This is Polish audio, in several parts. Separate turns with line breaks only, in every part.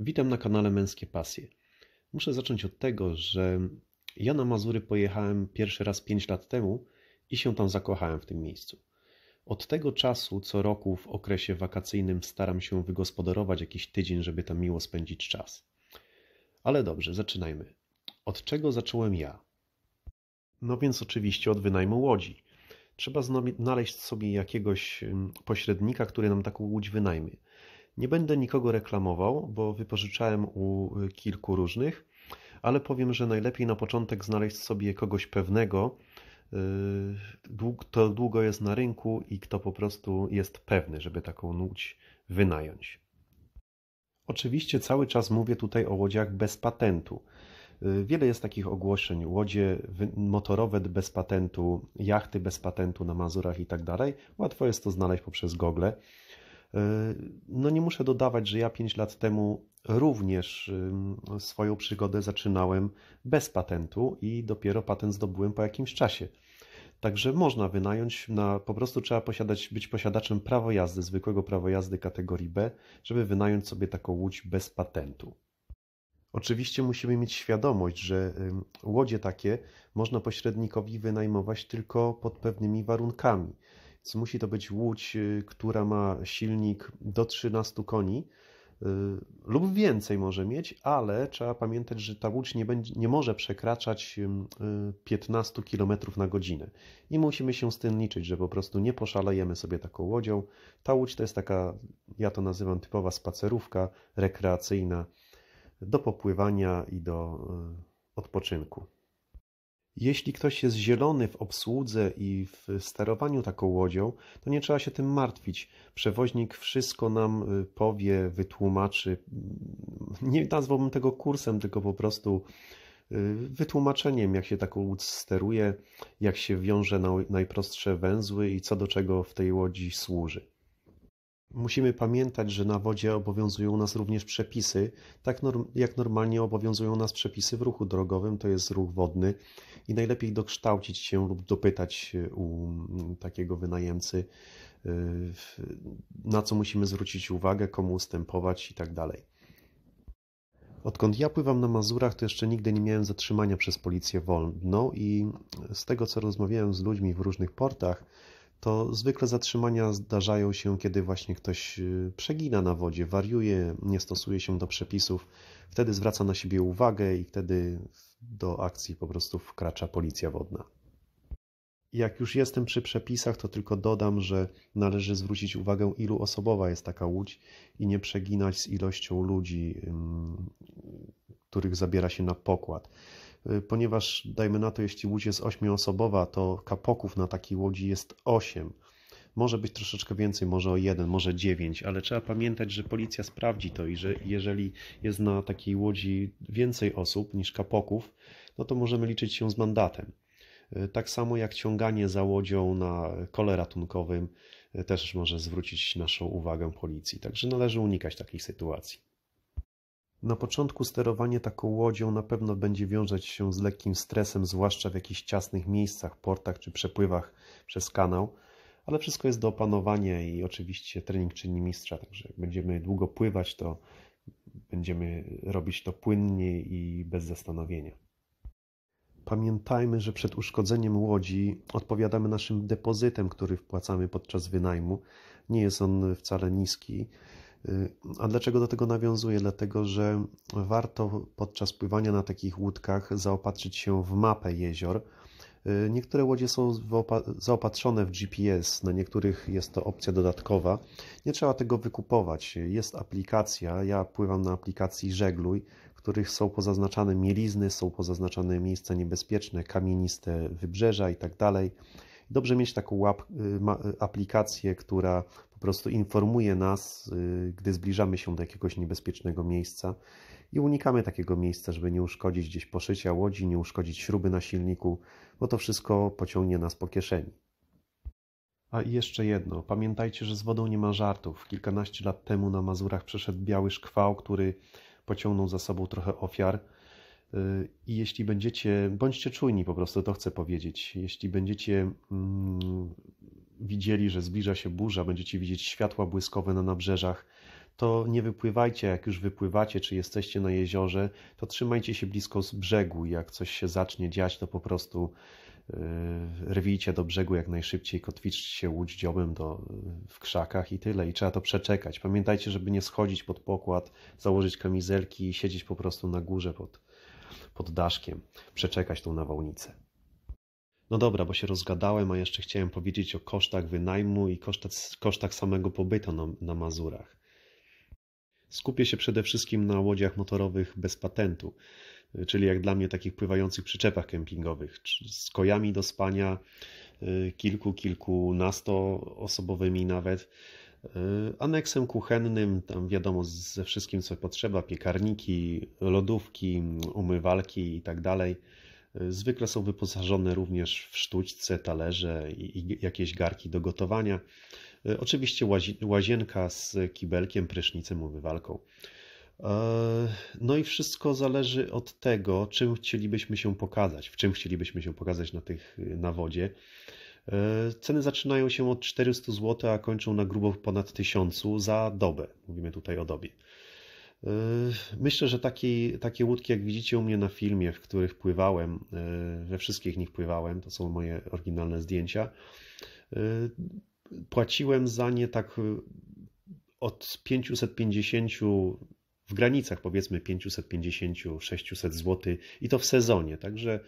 Witam na kanale Męskie Pasje. Muszę zacząć od tego, że ja na Mazury pojechałem pierwszy raz 5 lat temu i się tam zakochałem w tym miejscu. Od tego czasu co roku w okresie wakacyjnym staram się wygospodarować jakiś tydzień, żeby tam miło spędzić czas. Ale dobrze, zaczynajmy. Od czego zacząłem ja? No więc oczywiście od wynajmu łodzi. Trzeba znaleźć sobie jakiegoś mm, pośrednika, który nam taką łódź wynajmie. Nie będę nikogo reklamował, bo wypożyczałem u y, kilku różnych, ale powiem, że najlepiej na początek znaleźć sobie kogoś pewnego, y, kto długo jest na rynku i kto po prostu jest pewny, żeby taką nuć wynająć. Oczywiście cały czas mówię tutaj o łodziach bez patentu. Y, wiele jest takich ogłoszeń, łodzie motorowe bez patentu, jachty bez patentu na Mazurach i tak dalej. Łatwo jest to znaleźć poprzez Google. E, no nie muszę dodawać, że ja 5 lat temu również swoją przygodę zaczynałem bez patentu i dopiero patent zdobyłem po jakimś czasie. Także można wynająć, na, po prostu trzeba posiadać, być posiadaczem prawo jazdy, zwykłego prawo jazdy kategorii B, żeby wynająć sobie taką łódź bez patentu. Oczywiście musimy mieć świadomość, że łodzie takie można pośrednikowi wynajmować tylko pod pewnymi warunkami. Więc musi to być łódź, y, która ma silnik do 13 koni y, lub więcej może mieć, ale trzeba pamiętać, że ta łódź nie, będzie, nie może przekraczać 15 y, km na godzinę. I musimy się z tym liczyć, że po prostu nie poszalejemy sobie taką łodzią. Ta łódź to jest taka, ja to nazywam typowa spacerówka rekreacyjna do popływania i do odpoczynku. Jeśli ktoś jest zielony w obsłudze i w sterowaniu taką łodzią, to nie trzeba się tym martwić. Przewoźnik wszystko nam y, powie, wytłumaczy. Mm, nie nazwałbym tego kursem, tylko po prostu y, wytłumaczeniem, jak się taką łódź steruje, jak się wiąże najprostsze węzły i co do czego w tej łodzi służy. Musimy pamiętać, że na wodzie obowiązują nas również przepisy, tak jak normalnie obowiązują nas przepisy w ruchu drogowym, to jest ruch wodny i najlepiej dokształcić się lub dopytać u mm, takiego wynajemcy, y, na co musimy zwrócić uwagę, komu ustępować i tak dalej. Odkąd ja pływam na Mazurach, to jeszcze nigdy nie miałem zatrzymania przez policję wolną i z tego, co rozmawiałem z ludźmi w różnych portach, to zwykle zatrzymania zdarzają się, kiedy właśnie ktoś y, przegina na wodzie, wariuje, nie stosuje się do przepisów. Wtedy zwraca na siebie uwagę i wtedy do akcji po prostu wkracza policja wodna. Jak już jestem przy przepisach, to tylko dodam, że należy zwrócić uwagę, ilu osobowa jest taka łódź i nie przeginać z ilością ludzi, których zabiera się na pokład. Y, ponieważ dajmy na to, jeśli łódź jest ośmioosobowa, to kapoków na takiej łodzi jest 8. Może być troszeczkę więcej, może o jeden, może dziewięć, ale trzeba pamiętać, że policja sprawdzi to i że jeżeli jest na takiej łodzi więcej osób niż kapoków, no to możemy liczyć się z mandatem. Y, tak samo jak ciąganie za łodzią na kole ratunkowym y, też może zwrócić naszą uwagę policji. Także należy unikać takich sytuacji. Na początku sterowanie taką łodzią na pewno będzie wiązać się z lekkim stresem, zwłaszcza w jakichś ciasnych miejscach, portach czy przepływach przez kanał, ale wszystko jest do opanowania i oczywiście trening czyni mistrza, także jak będziemy długo pływać, to będziemy robić to płynnie i bez zastanowienia. Pamiętajmy, że przed uszkodzeniem łodzi odpowiadamy naszym depozytem, który wpłacamy podczas wynajmu. Nie jest on wcale niski. Y, a dlaczego do tego nawiązuję? Dlatego, że warto podczas pływania na takich łódkach zaopatrzyć się w mapę jezior. Y, niektóre łodzie są zaopatrzone w GPS, na niektórych jest to opcja dodatkowa. Nie trzeba tego wykupować. Jest aplikacja, ja pływam na aplikacji Żegluj, w których są pozaznaczane mielizny, są pozaznaczane miejsca niebezpieczne, kamieniste wybrzeża itd. Tak Dobrze mieć taką y, y, aplikację, która po prostu informuje nas, y, gdy zbliżamy się do jakiegoś niebezpiecznego miejsca i unikamy takiego miejsca, żeby nie uszkodzić gdzieś poszycia łodzi, nie uszkodzić śruby na silniku, bo to wszystko pociągnie nas po kieszeni. A i jeszcze jedno, pamiętajcie, że z wodą nie ma żartów. Kilkanaście lat temu na Mazurach przeszedł biały szkwał, który pociągnął za sobą trochę ofiar. I jeśli będziecie, bądźcie czujni po prostu, to chcę powiedzieć. Jeśli będziecie mm, widzieli, że zbliża się burza, będziecie widzieć światła błyskowe na nabrzeżach, to nie wypływajcie. Jak już wypływacie, czy jesteście na jeziorze, to trzymajcie się blisko z brzegu. Jak coś się zacznie dziać, to po prostu y, rwijcie do brzegu jak najszybciej, kotwiczcie się łódź dziobem do, y, w krzakach i tyle. I trzeba to przeczekać. Pamiętajcie, żeby nie schodzić pod pokład, założyć kamizelki i siedzieć po prostu na górze pod, pod daszkiem, przeczekać tą nawałnicę. No dobra, bo się rozgadałem, a jeszcze chciałem powiedzieć o kosztach wynajmu i kosztach, kosztach samego pobytu na, na Mazurach. Skupię się przede wszystkim na łodziach motorowych bez patentu, czyli jak dla mnie takich pływających przyczepach kempingowych z kojami do spania, y, kilku, kilkunastoosobowymi nawet. Y, aneksem kuchennym, tam wiadomo ze wszystkim co potrzeba, piekarniki, lodówki, umywalki i tak dalej. Y, zwykle są wyposażone również w sztućce, talerze i jakieś garki do gotowania. Y, oczywiście łazienka z kibelkiem, prysznicem, umywalką. No i wszystko zależy od tego, czym chcielibyśmy się pokazać, w czym chcielibyśmy się pokazać na tych na wodzie. E, ceny zaczynają się od 400 zł, a kończą na grubo ponad 1000 za dobę. Mówimy tutaj o dobie. E, myślę, że taki, takie łódki, jak widzicie u mnie na filmie, w których pływałem, e, we wszystkich nich pływałem, to są moje oryginalne zdjęcia, płaciłem za nie tak od 550 w granicach powiedzmy 550-600 zł i to w sezonie. Także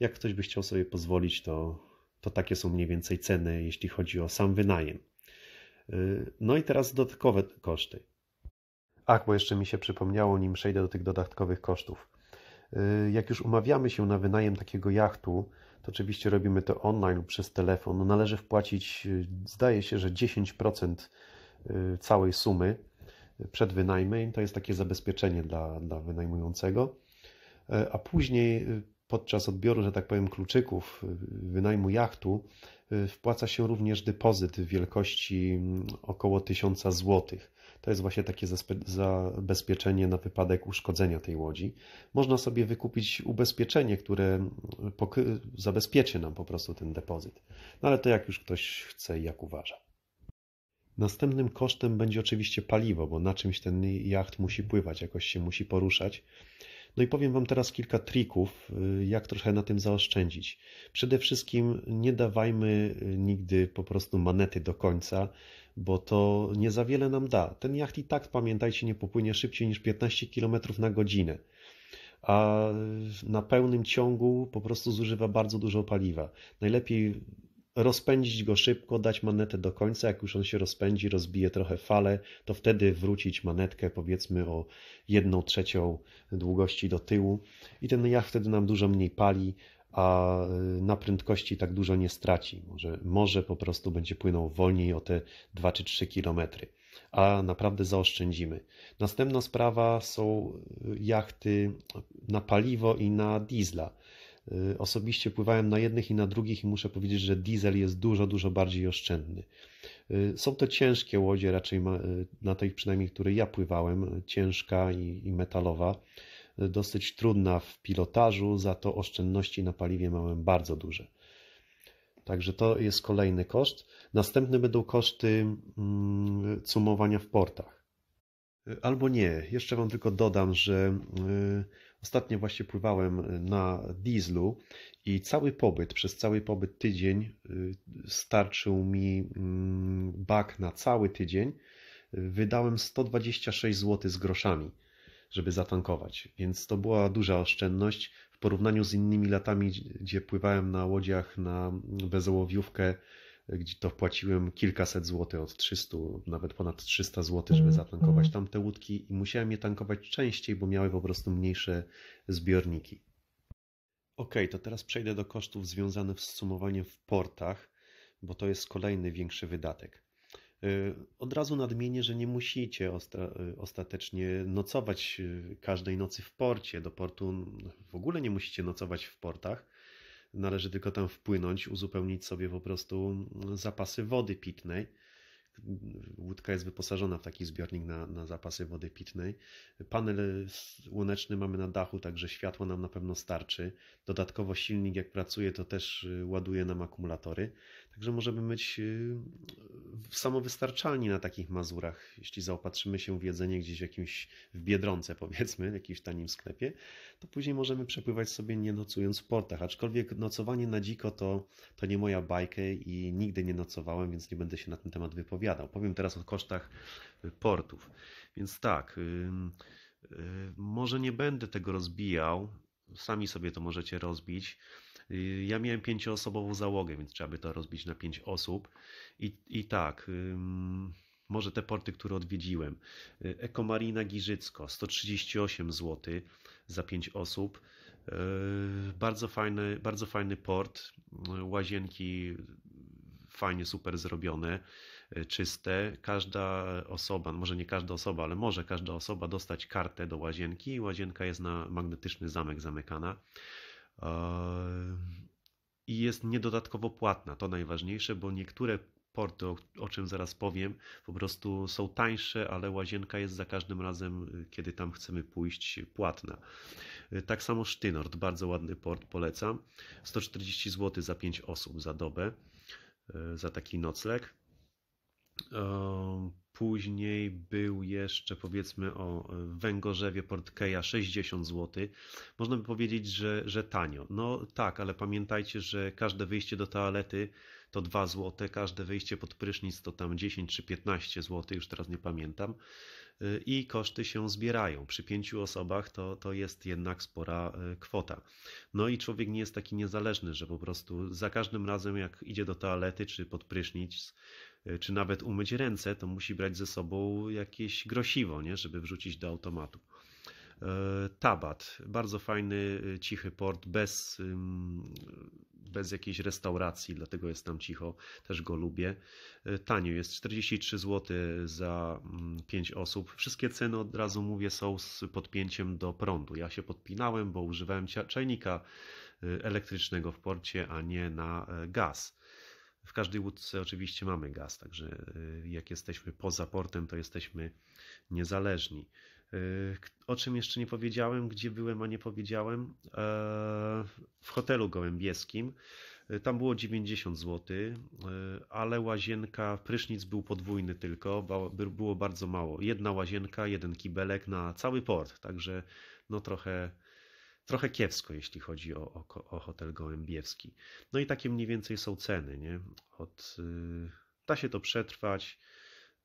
jak ktoś by chciał sobie pozwolić, to to takie są mniej więcej ceny, jeśli chodzi o sam wynajem. Y, no i teraz dodatkowe koszty. Ach, bo jeszcze mi się przypomniało, nim przejdę do tych dodatkowych kosztów. Y, jak już umawiamy się na wynajem takiego jachtu, to oczywiście robimy to online lub przez telefon. No, należy wpłacić, y, zdaje się, że 10% całej sumy przed wynajmem. To jest takie zabezpieczenie dla, dla wynajmującego. A później podczas odbioru, że tak powiem, kluczyków, y, wynajmu jachtu, y, wpłaca się również depozyt w wielkości mm, około 1000 zł. To jest właśnie takie zabezpieczenie na wypadek uszkodzenia tej łodzi. Można sobie wykupić ubezpieczenie, które mm, zabezpieczy nam po prostu ten depozyt. No ale to jak już ktoś chce i jak uważa. Następnym kosztem będzie oczywiście paliwo, bo na czymś ten jacht musi pływać, jakoś się musi poruszać. No i powiem Wam teraz kilka trików, y, jak trochę na tym zaoszczędzić. Przede wszystkim nie dawajmy y, nigdy po prostu manety do końca, bo to nie za wiele nam da. Ten jacht i tak, pamiętajcie, nie popłynie szybciej niż 15 km na godzinę a y, na pełnym ciągu po prostu zużywa bardzo dużo paliwa. Najlepiej rozpędzić go szybko, dać manetę do końca. Jak już on się rozpędzi, rozbije trochę fale, to wtedy wrócić manetkę powiedzmy o jedną trzecią długości do tyłu i ten jacht wtedy nam dużo mniej pali, a y, na prędkości tak dużo nie straci. Może, może po prostu będzie płynął wolniej o te 2 czy 3 kilometry. A naprawdę zaoszczędzimy. Następna sprawa są y, jachty na paliwo i na diesla. Y, osobiście pływałem na jednych i na drugich i muszę powiedzieć, że diesel jest dużo, dużo bardziej oszczędny. Y, są to ciężkie łodzie, raczej y, na tej przynajmniej, której ja pływałem, ciężka i, i metalowa, dosyć trudna w pilotażu, za to oszczędności na paliwie miałem bardzo duże. Także to jest kolejny koszt. Następne będą koszty cumowania mm, w portach. Albo nie, jeszcze Wam tylko dodam, że Ostatnio właśnie pływałem y, na dieslu i cały pobyt, przez cały pobyt tydzień y, starczył mi mm, bak na cały tydzień. Wydałem 126 zł z groszami, żeby zatankować, więc to była duża oszczędność w porównaniu z innymi latami, gdzie pływałem na łodziach na bezołowiówkę gdzie to wpłaciłem kilkaset złotych, od 300, nawet ponad 300 złotych, żeby mm, zatankować mm. tamte łódki i musiałem je tankować częściej, bo miały po prostu mniejsze zbiorniki. Ok, to teraz przejdę do kosztów związanych z sumowaniem w portach, bo to jest kolejny większy wydatek. Y, od razu nadmienię, że nie musicie y, ostatecznie nocować y, każdej nocy w porcie. Do portu w ogóle nie musicie nocować w portach. Należy tylko tam wpłynąć, uzupełnić sobie po prostu zapasy wody pitnej. Łódka jest wyposażona w taki zbiornik na, na zapasy wody pitnej. Panel słoneczny mamy na dachu, także światło nam na pewno starczy. Dodatkowo silnik jak pracuje, to też y, ładuje nam akumulatory. Także możemy być y, samowystarczalni na takich Mazurach. Jeśli zaopatrzymy się w jedzenie gdzieś w jakimś w Biedronce powiedzmy, w jakimś tanim sklepie, to później możemy przepływać sobie nie nocując w portach. Aczkolwiek nocowanie na dziko to, to nie moja bajka i nigdy nie nocowałem, więc nie będę się na ten temat wypowiadał. Powiem teraz o kosztach y, portów. Więc tak, y, może nie będę tego rozbijał, sami sobie to możecie rozbić. Y, ja miałem pięcioosobową załogę, więc trzeba by to rozbić na pięć osób. I, i tak, może te porty, które odwiedziłem. Y, Ekomarina Giżycko, 138 zł za pięć osób. Y, bardzo fajny, bardzo fajny port. Łazienki fajnie, super zrobione, czyste. Każda osoba, może nie każda osoba, ale może każda osoba dostać kartę do łazienki. Łazienka jest na magnetyczny zamek zamykana. Yy, i jest niedodatkowo płatna. To najważniejsze, bo niektóre porty, o, czym zaraz powiem, po prostu są tańsze, ale łazienka jest za każdym razem, y, kiedy tam chcemy pójść, płatna. Y, tak samo Sztynort, bardzo ładny port, polecam. 140 zł za 5 osób za dobę, y, za taki nocleg. Yy, Później był jeszcze powiedzmy o węgorzewie Portkeja 60 zł. Można by powiedzieć, że, że tanio. No tak, ale pamiętajcie, że każde wyjście do toalety to 2 zł, każde wyjście pod prysznic to tam 10 czy 15 zł, już teraz nie pamiętam. Y, I koszty się zbierają. Przy pięciu osobach to, to jest jednak spora y, kwota. No i człowiek nie jest taki niezależny, że po prostu za każdym razem jak idzie do toalety czy pod prysznic, E, czy nawet umyć ręce, to musi brać ze sobą jakieś grosiwo, nie? żeby wrzucić do automatu. E, tabat, bardzo fajny, e, cichy port, bez, bez jakiejś restauracji, dlatego jest tam cicho, też go lubię. Tanio jest 43 zł za 5 mm, osób. Wszystkie ceny od razu mówię są z podpięciem do prądu. Ja się podpinałem, bo używałem czajnika elektrycznego w porcie, a nie na gaz. W każdej łódce oczywiście mamy gaz, także y, jak jesteśmy poza portem, to jesteśmy niezależni. Y, o czym jeszcze nie powiedziałem, gdzie byłem, a nie powiedziałem? E, w hotelu gołębieskim. Y, tam było 90 zł, ale łazienka, prysznic był podwójny tylko, było bardzo mało. Jedna łazienka, jeden kibelek na cały port, także no trochę trochę kiepsko, jeśli chodzi o, o, o hotel gołębiewski. No i takie mniej więcej są ceny, nie? Od, y, da się to przetrwać.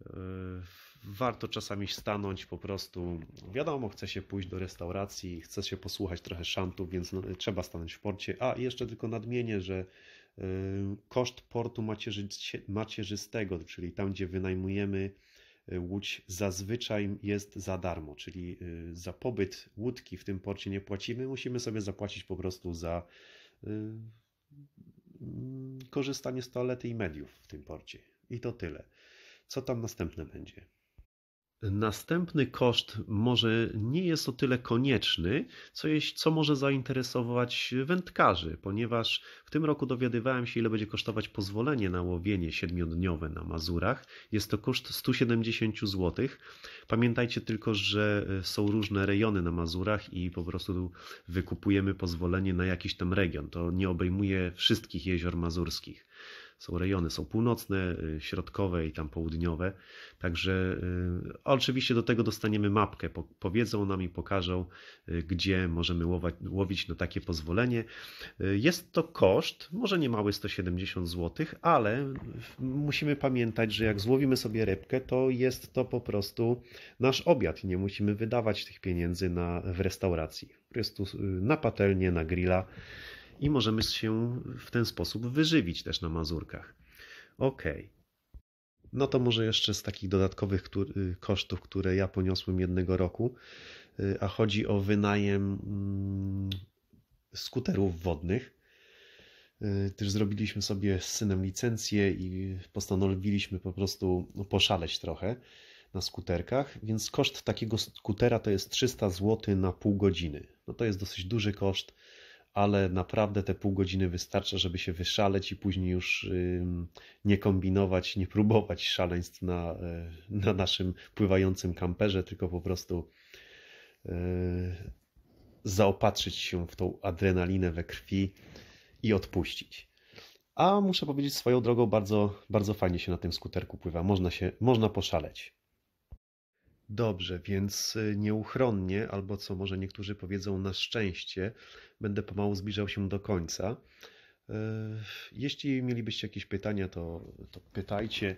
Y, warto czasami stanąć po prostu. Wiadomo, chce się pójść do restauracji, chce się posłuchać trochę szantów, więc no, trzeba stanąć w porcie. A jeszcze tylko nadmienię, że y, koszt portu macierzy, macierzystego, czyli tam, gdzie wynajmujemy łódź zazwyczaj jest za darmo, czyli y, za pobyt łódki w tym porcie nie płacimy, musimy sobie zapłacić po prostu za y, mm, korzystanie z toalety i mediów w tym porcie. I to tyle. Co tam następne będzie? Następny koszt może nie jest o tyle konieczny, co, jest, co może zainteresować wędkarzy, ponieważ w tym roku dowiadywałem się, ile będzie kosztować pozwolenie na łowienie siedmiodniowe na Mazurach. Jest to koszt 170 zł. Pamiętajcie tylko, że e, są różne rejony na Mazurach i po prostu wykupujemy pozwolenie na jakiś tam region. To nie obejmuje wszystkich jezior mazurskich są rejony, są północne, y, środkowe i tam południowe. Także y, oczywiście do tego dostaniemy mapkę, powiedzą nam i pokażą, y, gdzie możemy łowić na takie pozwolenie. Jest to koszt, może nie mały 170 zł, ale musimy pamiętać, że jak złowimy sobie rybkę, to jest to po prostu nasz obiad i nie musimy wydawać tych pieniędzy na, w restauracji. Po prostu na patelnię, na grilla i możemy się w ten sposób wyżywić też na Mazurkach. Ok. No to może jeszcze z takich dodatkowych kosztów, które ja poniosłem jednego roku, y, a chodzi o wynajem mm, skuterów wodnych. Y, też zrobiliśmy sobie z synem licencję i postanowiliśmy po prostu no, poszaleć trochę na skuterkach, więc koszt takiego skutera to jest 300 zł na pół godziny. No to jest dosyć duży koszt ale naprawdę te pół godziny wystarcza, żeby się wyszaleć i później już nie kombinować, nie próbować szaleństw na, e, na naszym pływającym kamperze, tylko po prostu e, zaopatrzyć się w tą adrenalinę we krwi i odpuścić. A muszę powiedzieć swoją drogą, bardzo, bardzo fajnie się na tym skuterku pływa. Można, się, można poszaleć. Dobrze, więc y, nieuchronnie, albo co może niektórzy powiedzą na szczęście, będę pomału zbliżał się do końca. E, jeśli mielibyście jakieś pytania, to, to pytajcie.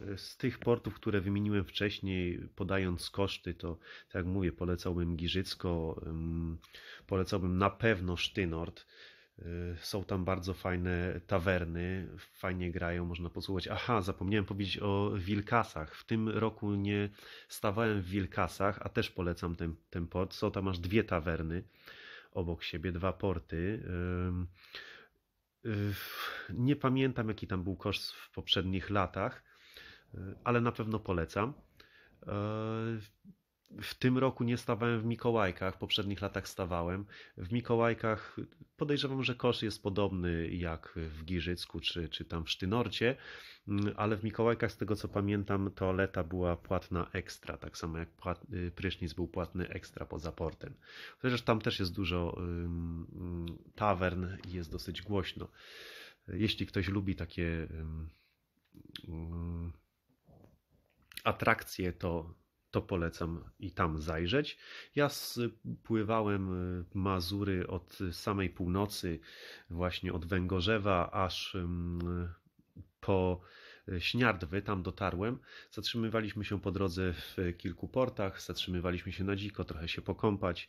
E, z tych portów, które wymieniłem wcześniej, podając koszty, to tak jak mówię, polecałbym Giżycko, polecałbym na pewno Sztynort. Y, są tam bardzo fajne tawerny, fajnie grają, można posłuchać. Aha, zapomniałem powiedzieć o Wilkasach. W tym roku nie stawałem w Wilkasach, a też polecam ten, ten port. Są tam aż dwie tawerny obok siebie, dwa porty. Y, y, nie pamiętam, jaki tam był koszt w poprzednich latach, ale na pewno polecam w tym roku nie stawałem w Mikołajkach, w poprzednich latach stawałem. W Mikołajkach podejrzewam, że kosz jest podobny jak w Giżycku czy, czy tam w Sztynorcie, mm, ale w Mikołajkach, z tego co pamiętam, toaleta była płatna ekstra, tak samo jak płat, y, prysznic był płatny ekstra poza portem. Chociaż tam też jest dużo tawern i jest dosyć głośno. Jeśli ktoś lubi takie atrakcje, to to polecam i tam zajrzeć. Ja spływałem y, Mazury od samej północy, właśnie od Węgorzewa aż mm, po Śniardwy, tam dotarłem. Zatrzymywaliśmy się po drodze w kilku portach, zatrzymywaliśmy się na dziko, trochę się pokąpać.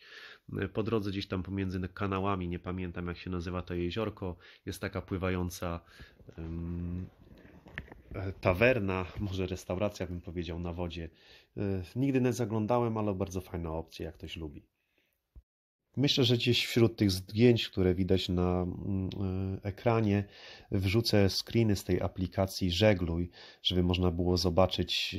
Po drodze gdzieś tam pomiędzy kanałami, nie pamiętam jak się nazywa to jeziorko, jest taka pływająca E, tawerna, może restauracja bym powiedział na wodzie. E, nigdy nie zaglądałem, ale bardzo fajna opcja, jak ktoś lubi. Myślę, że gdzieś wśród tych zdjęć, które widać na mm, e, ekranie, wrzucę screeny z tej aplikacji Żegluj, żeby można było zobaczyć,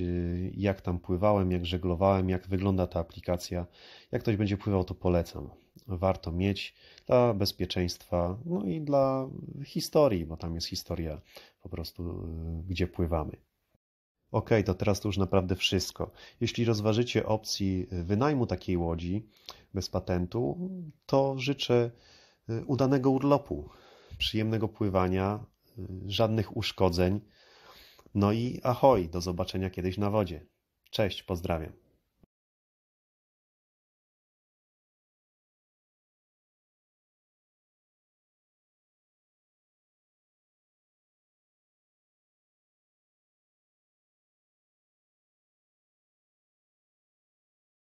jak tam pływałem, jak żeglowałem, jak wygląda ta aplikacja. Jak ktoś będzie pływał, to polecam. Warto mieć dla bezpieczeństwa, no i dla historii, bo tam jest historia po prostu, y, gdzie pływamy. Ok, to teraz to już naprawdę wszystko. Jeśli rozważycie opcji y, wynajmu takiej łodzi bez patentu, to życzę y, udanego urlopu, przyjemnego pływania, żadnych uszkodzeń. No i ahoj, do zobaczenia kiedyś na wodzie. Cześć, pozdrawiam.